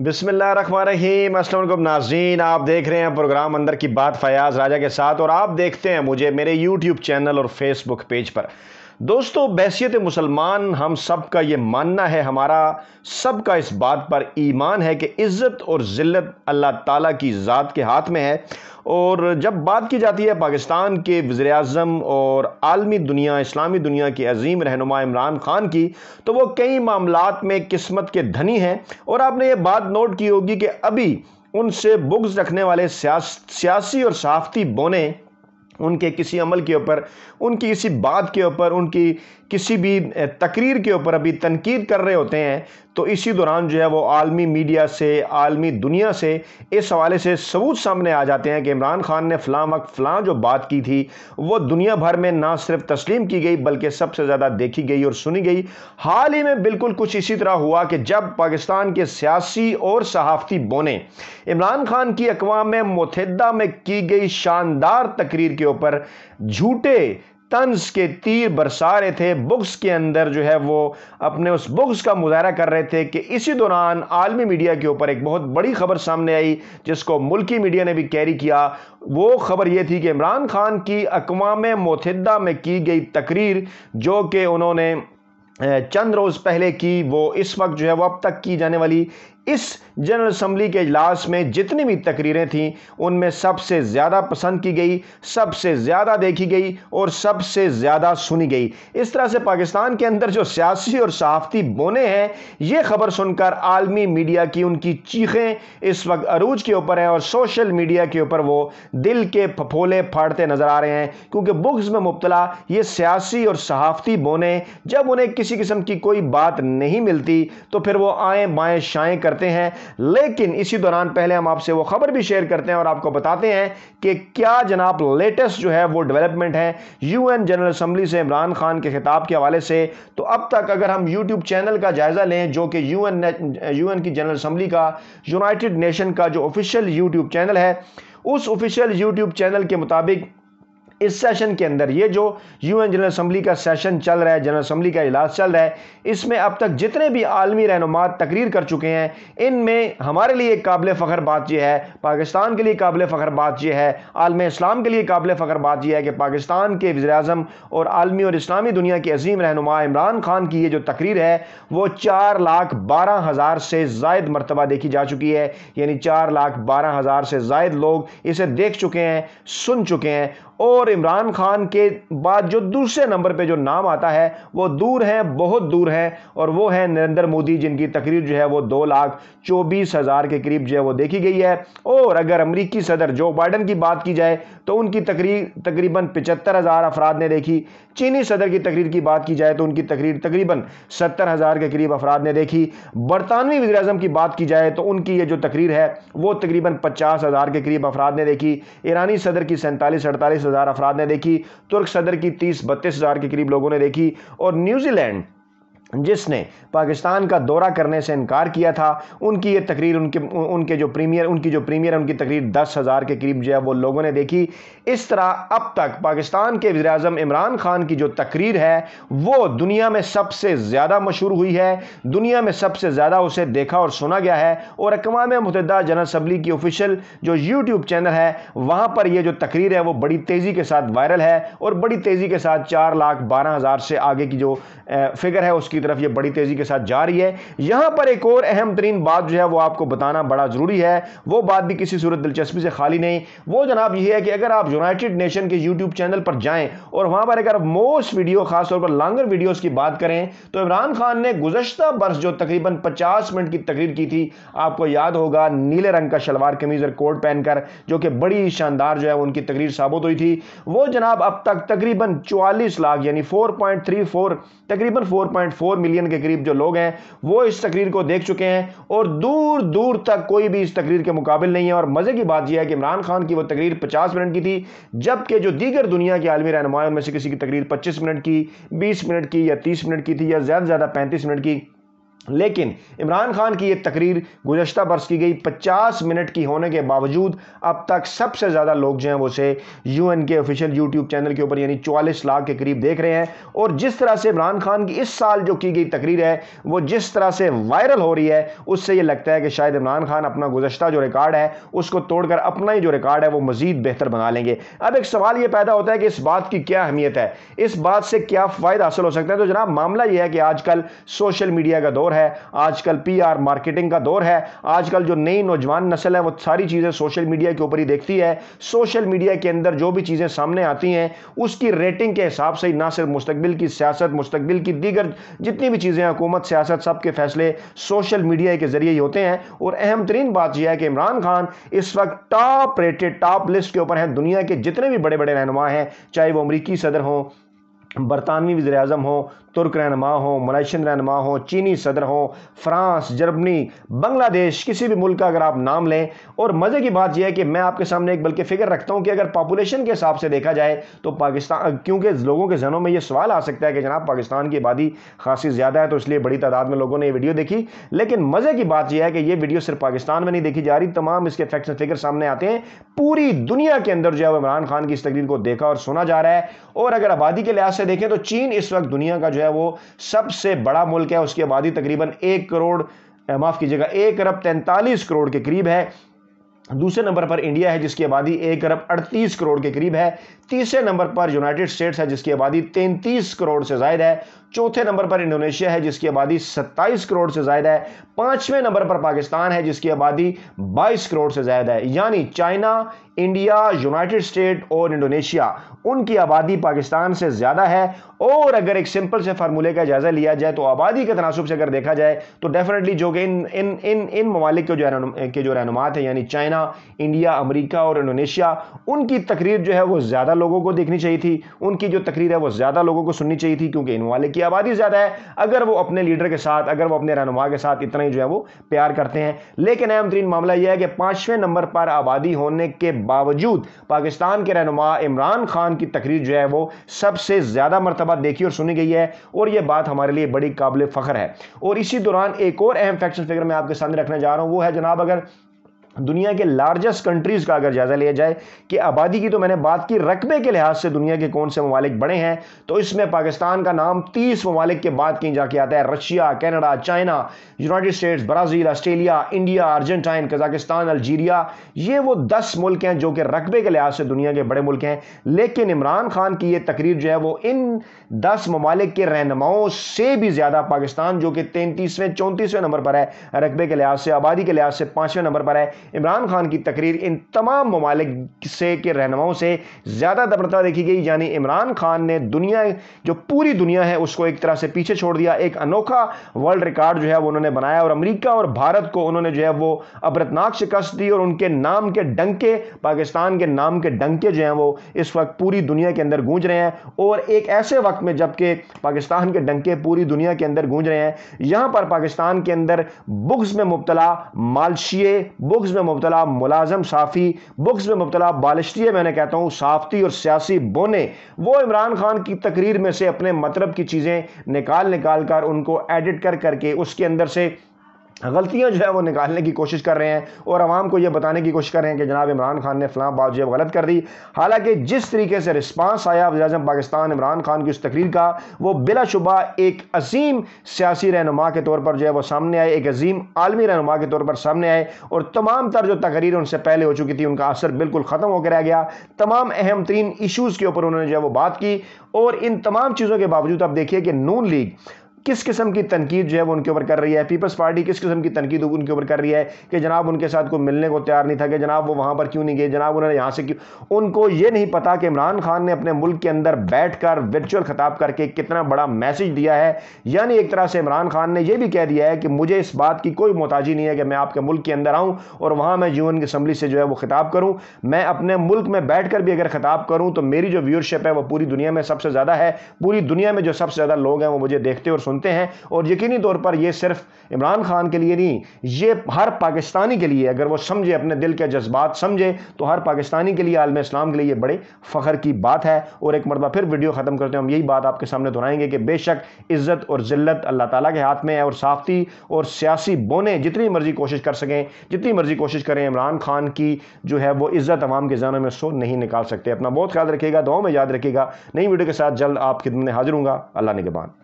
बिसमीम असल नाजीन आप देख रहे हैं प्रोग्राम अंदर की बात फयाज़ राजा के साथ और आप देखते हैं मुझे मेरे यूट्यूब चैनल और फेसबुक पेज पर दोस्तों बैसीत मुसलमान हम सब का ये मानना है हमारा सब का इस बात पर ईमान है कि इज़्ज़त और ज़िल्त अल्लाह ताला की ज़ात के हाथ में है और जब बात की जाती है पाकिस्तान के वज़र अजम और आलमी दुनिया इस्लामी दुनिया के अजीम रहनुमा इमरान ख़ान की तो वो कई मामला में किस्मत के धनी हैं और आपने ये बात नोट की होगी कि अभी उनसे बुग्स रखने वाले सियास, सियासी और सहाफ़ती बोने उनके किसी अमल के ऊपर उनकी किसी बात के ऊपर उनकी किसी भी तकरीर के ऊपर अभी तनकीद कर रहे होते हैं तो इसी दौरान जो है वो आलमी मीडिया से आलमी दुनिया से इस हवाले से सबूत सामने आ जाते हैं कि इमरान खान ने फ़लाँ वक्त फ़लाँ जो बात की थी वो दुनिया भर में ना सिर्फ तस्लीम की गई बल्कि सबसे ज़्यादा देखी गई और सुनी गई हाल ही में बिल्कुल कुछ इसी तरह हुआ कि जब पाकिस्तान के सियासी और सहाफ़ती बोने इमरान खान की अकवा में मतहदा में की गई शानदार तकरीर के ऊपर झूठे तंज के तीर बरसा रहे थे बुक्स के अंदर जो है वो अपने उस बुक्स का मुजाहरा कर रहे थे कि इसी दौरान आलमी मीडिया के ऊपर एक बहुत बड़ी खबर सामने आई जिसको मुल्की मीडिया ने भी कैरी किया वो खबर ये थी कि इमरान खान की अकवा मतहदा में की गई तकरीर जो कि उन्होंने चंद रोज़ पहले की वो इस वक्त जो है वो अब तक की जाने वाली इस जनरल असम्बली के अजलास में जितनी भी तकरीरें थीं उनमें सबसे ज़्यादा पसंद की गई सबसे ज़्यादा देखी गई और सबसे ज़्यादा सुनी गई इस तरह से पाकिस्तान के अंदर जो सियासी और सहाफ़ती बोने हैं ये खबर सुनकर आलमी मीडिया की उनकी चीखें इस वक्त अरूज के ऊपर हैं और सोशल मीडिया के ऊपर वो दिल के फफोले फाड़ते नज़र आ रहे हैं क्योंकि बुक्स में मुबतला ये सियासी और सहाफ़ती बोने जब उन्हें किसी किस्म की कोई बात नहीं मिलती तो फिर वो आएँ बाएँ शाएँ कर करते हैं लेकिन इसी दौरान पहले हम आपसे वो खबर भी शेयर करते हैं और आपको बताते हैं कि क्या जनाब लेटेस्ट जो है वो डेवलपमेंट है यूएन जनरल असम्बली से इमरान खान के खिताब के हवाले से तो अब तक अगर हम यूट्यूब चैनल का जायज़ा लें जो कि यूएन यूएन की जनरल असम्बली का यूनाइटेड नेशन का जो ऑफिशियल यूट्यूब चैनल है उस ऑफिशियल यूट्यूब चैनल के मुताबिक इस सेशन के अंदर ये जो यूएन जनरल असम्बली का सेशन चल रहा है जनरल असम्बली का इजलास चल रहा है इसमें अब तक जितने भी आलमी रहनुमा तकरीर कर चुके हैं इनमें हमारे लिए काबिल फखर बात यह है पाकिस्तान के लिए काबिल फ़खर बात यह है आलम इस्लाम के लिए काबिल फ़ख्र बात यह है कि पाकिस्तान के वजर अजम और आलमी और इस्लामी दुनिया के अजीम रहनुमा इमरान खान की ये जो तकरीर है वो चार लाख बारह हज़ार से जायद मरतबा देखी जा चुकी है यानी चार लाख बारह हज़ार से जायद लोग इसे देख चुके हैं सुन चुके हैं और इमरान खान के बाद जो दूसरे नंबर पे जो नाम आता है वो दूर है बहुत दूर है और वो है नरेंद्र मोदी जिनकी तकरीर जो है वो दो लाख चौबीस हज़ार के करीब जो है वो देखी गई है और अगर अमरीकी सदर जो बाइडन की बात की जाए तो उनकी तकरीर तकरीबन पचहत्तर हज़ार अफराद ने देखी चीनी सदर की तकरीर की बात की जाए तो उनकी तकरीर तकरीबन सत्तर हज़ार के करीब अफराद ने देखी बरतानवी वजी अजम की बात की जाए तो उनकी ये जो तकरीर है वो तकरीबन पचास हज़ार के करीब अफराद ने देखी ईरानी सदर की सैंतालीस अड़तालीस हज़ार अफराद ने देखी तुर्क सदर की तीस बत्तीस हज़ार के करीब लोगों ने देखी और न्यूजीलैंड जिसने पाकिस्तान का दौरा करने से इनकार किया था उनकी ये तकरीर उनके उनके जो प्रीमियर उनकी जो प्रीमियर उनकी तकरीर दस हज़ार के करीब जो है वो लोगों ने देखी इस तरह अब तक पाकिस्तान के वजी अजम इमरान खान की जो तकरीर है वो दुनिया में सबसे ज़्यादा मशहूर हुई है दुनिया में सबसे ज़्यादा उसे देखा और सुना गया है और अकवा मतदा जनरल असम्बली की ऑफिशियल जो यूट्यूब चैनल है वहाँ पर यह जो तकरीर है वो बड़ी तेज़ी के साथ वायरल है और बड़ी तेज़ी के साथ चार लाख बारह हज़ार से आगे की जो फिगर है उसकी की तरफ ये बड़ी तेज़ी के साथ जा रही है यहां पर एक और अहम तरीन बात जो है वो आपको बताना बड़ा ज़रूरी है वो बात भी किसी सूरत दिलचस्पी से खाली नहीं वो जनाब यह है कि अगर आप यूनाइटेड नेशन के यूट्यूब चैनल पर जाएँ और वहां पर अगर मोस्ट वीडियो खासतौर पर लॉन्गर वीडियोज़ की बात करें तो इमरान खान ने गुजशत बरस जो तकरीबन पचास मिनट की तकरीर की थी आपको याद होगा नीले रंग का शलवार कमीज और कोट पहनकर जो कि बड़ी शानदार जो है उनकी तकरीर साबित हुई थी वो जनाब अब तक तकरीबन चौवालीस लाख यानी फोर पॉइंट थ्री फोर तकरीबन four point four four million के करीब जो लोग हैं वो इस तकरीर को देख चुके हैं और दूर दूर तक कोई भी इस तकरीर के मुकाबले नहीं है और मज़े की बात यह है कि इमरान खान की वो तकरीर पचास मिनट की थी जबकि जो दीगर दुनिया के आलमी रहनुमाओं में से किसी की तकरीर पच्चीस मिनट की बीस मिनट की या तीस मिनट की थी या ज़्यादा से ज़्यादा पैंतीस मिनट की लेकिन इमरान खान की ये तकरीर गुजशत बरस की गई 50 मिनट की होने के बावजूद अब तक सबसे ज़्यादा लोग जो हैं वो से यूएन के ऑफिशियल यूट्यूब चैनल के ऊपर यानी 44 लाख के करीब देख रहे हैं और जिस तरह से इमरान खान की इस साल जो की गई तकरीर है वो जिस तरह से वायरल हो रही है उससे ये लगता है कि शायद इमरान खान अपना गुजशत जो रिकॉर्ड है उसको तोड़कर अपना ही जो रिकॉर्ड है वो मज़ीद बेहतर बना लेंगे अब एक सवाल ये पैदा होता है कि इस बात की क्या अहमियत है इस बात से क्या फ़ायदा हासिल हो सकता है तो जनाब मामला यह है कि आजकल सोशल मीडिया का दौर दौर है आजकल पीआर मार्केटिंग का दौर है आजकल जो नई नौजवान नस्ल है वो सारी चीज़ें सोशल मीडिया के ऊपर ही देखती है सोशल मीडिया के अंदर जो भी चीज़ें सामने आती हैं उसकी रेटिंग के हिसाब से ही ना सिर्फ मुस्तबिल की सियासत मुस्तबिल की दीगर जितनी भी चीज़ें हुकूमत सियासत सब के फैसले सोशल मीडिया के ज़रिए ही होते हैं और अहम तरीन बात यह है कि इमरान खान इस वक्त टॉप रेटेड टॉप लिस्ट के ऊपर हैं दुनिया के जितने भी बड़े बड़े रहनुमा हैं चाहे वो अमरीकी सदर हों बरतानवी वजे अजम हो तुर्क रहनमा हों मलेशियन रहनमा हों चीनी सदर हों फ्रांस जर्मनी बांग्लादेश किसी भी मुल्क का अगर आप नाम लें और मज़े की बात यह है कि मैं आपके सामने एक बल्कि फिगर रखता हूँ कि अगर पॉपुलेशन के हिसाब से देखा जाए तो पाकिस्तान क्योंकि लोगों के जहनों में यह सवाल आ सकता है कि जनाब पाकिस्तान की आबादी खासी ज़्यादा है तो इसलिए बड़ी तादाद में लोगों ने यह वीडियो देखी लेकिन मज़े की बात यह है कि ये वीडियो सिर्फ पाकिस्तान में नहीं देखी जा रही तमाम इसके फैक्ट्स एंड फिगर सामने आते हैं पूरी दुनिया के अंदर जो है इमरान खान की इस तकरीर को देखा और सुना जा रहा है और अगर आबादी के लिहाज से देखें तो चीन इस वक्त दुनिया का जो है वो सबसे बड़ा मुल्क है उसकी आबादी तकरीबन एक करोड़ माफ़ कीजिएगा एक अरब तैंतालीस करोड़ के करीब है दूसरे नंबर पर इंडिया है जिसकी आबादी एक अरब अड़तीस करोड़ के करीब है तीसरे नंबर पर यूनाइटेड स्टेट्स है जिसकी आबादी तैंतीस करोड़ से ज्यादा है चौथे नंबर पर इंडोनेशिया है जिसकी आबादी 27 करोड़ से ज्यादा है पांचवें नंबर पर पाकिस्तान है जिसकी आबादी 22 करोड़ से ज्यादा है यानी चाइना इंडिया यूनाइटेड स्टेट और इंडोनेशिया उनकी आबादी पाकिस्तान से ज़्यादा है और अगर एक सिंपल से फार्मूले का जायज़ा लिया जाए तो आबादी के तनासब से अगर देखा जाए तो डेफिनेटली जो कि इन इन इन इन ममालिक के जो के जो रहनुमा हैं यानी चाइना इंडिया अमेरिका और इंडोनेशिया उनकी तकरीर जो है वो ज़्यादा लोगों को देखनी चाहिए थी उनकी जो तकरीर है वो ज़्यादा लोगों को सुननी चाहिए थी क्योंकि इन ममालिक जिसकी आबादी ज़्यादा है अगर वो अपने लीडर के साथ अगर वो अपने रहनुमा के साथ इतना ही जो है वो प्यार करते हैं लेकिन अहम तरीन मामला यह है कि पांचवें नंबर पर आबादी होने के बावजूद पाकिस्तान के रहनुमा इमरान खान की तकरीर जो है वो सबसे ज़्यादा मरतबा देखी और सुनी गई है और यह बात हमारे लिए बड़ी काबिल फ़ख्र है और इसी दौरान एक और अहम फैक्शन फिगर मैं आपके सामने रखने जा रहा हूं वो है जनाब अगर दुनिया के लार्जेस्ट कंट्रीज़ का अगर जायज़ा लिया जाए कि आबादी की तो मैंने बात की रकबे के लिहाज से दुनिया के कौन से ममालिक बड़े हैं तो इसमें पाकिस्तान का नाम तीस ममालिक के बाद कहीं जाके आता है Russia Canada China United States Brazil Australia India Argentine Kazakhstan Algeria ये वो दस मुल्क हैं जो कि रकबे के लिहाज से दुनिया के बड़े मुल्क हैं लेकिन इमरान खान की ये तकरीर जो है वो इन दस ममालिक के रहनुमाओं से भी ज़्यादा पाकिस्तान जो कि तैंतीसवें चौंतीसवें नंबर पर है रकबे के लिहाज से आबादी के लिहाज से पाँचवें नंबर पर है इमरान खान की तकरीर इन तमाम ममालिक से के रहनुमाओं से ज़्यादा दबरता देखी गई यानी इमरान खान ने दुनिया जो पूरी दुनिया है उसको एक तरह से पीछे छोड़ दिया एक अनोखा वर्ल्ड रिकॉर्ड जो है वो उन्होंने बनाया और अमरीका और भारत को उन्होंने जो है वो अबरतनाक शिकस्त दी और उनके नाम के डंके पाकिस्तान के नाम के डंके जो हैं वो इस वक्त पूरी दुनिया के अंदर गूंज रहे हैं और एक ऐसे वक्त में जबकि पाकिस्तान के डंके पूरी दुनिया के अंदर गूंज रहे हैं यहाँ पर पाकिस्तान के अंदर बुग्स में मुबतला मालशिए बुग्स में मुबतला मुलाजम साफ़ी बुक्स में मुबतला बालिश्ती मैंने कहता हूँ साफ्ती और सियासी बोने वो इमरान खान की तकरीर में से अपने मतलब की चीज़ें निकाल निकाल कर उनको एडिट कर करके उसके अंदर से गलतियां जो है वो निकालने की कोशिश कर रहे हैं और आवाम को ये बताने की कोशिश कर रहे हैं कि जनाब इमरान खान ने फलां बात जो है गलत कर दी हालांकि जिस तरीके से रिस्पांस आया वजम पाकिस्तान इमरान खान की उस तकरीर का वो बिलाशुबा एक अजीम सियासी रहनुमा के तौर पर जो है वो सामने आए एक अजीम आलमी रहनुमा के तौर पर सामने आए और तमाम तर जो तकरीर उनसे पहले हो चुकी थी उनका असर बिल्कुल ख़त्म होकर रह गया तमाम अहम तरीन इशूज़ के ऊपर उन्होंने जो है वो बात की और इन तमाम चीज़ों के बावजूद आप देखिए कि नून लीग किस किस्म की तनकीद जो है वो उनके ऊपर कर रही है पीपल्स पार्टी किस किस्म की तनकीद उनके ऊपर कर रही है कि जनाब उनके साथ कोई मिलने को तैयार नहीं था कि जनाब वो वहाँ पर क्यों नहीं गए जनाब उन्होंने यहाँ से क्यों उनको ये नहीं पता कि इमरान खान ने अपने मुल्क के अंदर बैठ कर वर्चुअल खिताब करके कितना बड़ा मैसेज दिया है यानी एक तरह से इमरान खान ने यह भी कह दिया है कि मुझे इस बात की कोई मोहताजी नहीं है कि मैं आपके मुल्क के अंदर आऊँ और वहाँ मैं यू की असम्बली से जो है वो खिताब करूँ मैं अपने मुल्क में बैठ कर भी अगर खिताब करूँ तो मेरी जो व्यूरशिप है वो पूरी दुनिया में सबसे ज़्यादा है पूरी दुनिया में जो सबसे ज़्यादा लोग हैं वो मुझे देखते और सुनते हैं और यकीनी तौर पर यह सिर्फ इमरान खान के लिए नहीं ये हर पाकिस्तानी के लिए अगर वो समझे अपने दिल के जज्बात समझे तो हर पाकिस्तानी के लिए आलम इस्लाम के लिए ये बड़े फखर की बात है और एक मरतबा फिर वीडियो ख़त्म करते हैं हम यही बात आपके सामने दोहराएंगे कि बेशक इज़्ज़त और ज़िल्त अल्लाह ताला के हाथ में है और साफती और सियासी बोने जितनी मर्ज़ी कोशिश कर सकें जितनी मर्ज़ी कोशिश करें इमरान खान की जो है वो इज़्ज़त आवाम के जानों में सो नहीं निकाल सकते अपना बहुत ख्याल रखिएगा दुआ में याद रखिएगा नई वीडियो के साथ जल्द आप खिदमत हाजिर हूँगा अल्लाह निगबान